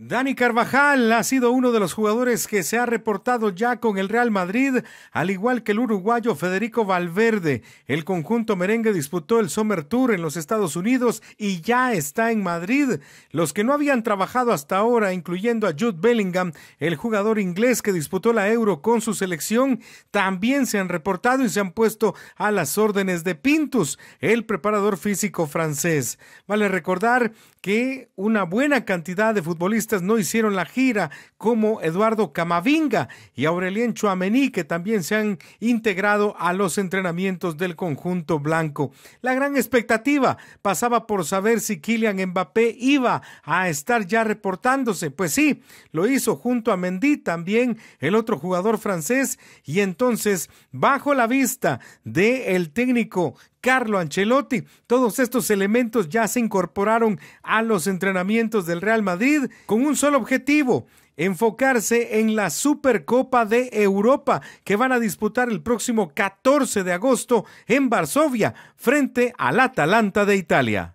Dani Carvajal ha sido uno de los jugadores que se ha reportado ya con el Real Madrid, al igual que el uruguayo Federico Valverde. El conjunto merengue disputó el Summer Tour en los Estados Unidos y ya está en Madrid. Los que no habían trabajado hasta ahora, incluyendo a Jude Bellingham, el jugador inglés que disputó la Euro con su selección, también se han reportado y se han puesto a las órdenes de Pintus, el preparador físico francés. Vale recordar que una buena cantidad de futbolistas no hicieron la gira, como Eduardo Camavinga y Aurelien Chuamení, que también se han integrado a los entrenamientos del conjunto blanco. La gran expectativa pasaba por saber si Kylian Mbappé iba a estar ya reportándose. Pues sí, lo hizo junto a Mendy, también el otro jugador francés, y entonces, bajo la vista del el técnico Carlo Ancelotti. Todos estos elementos ya se incorporaron a los entrenamientos del Real Madrid con un solo objetivo, enfocarse en la Supercopa de Europa que van a disputar el próximo 14 de agosto en Varsovia frente al Atalanta de Italia.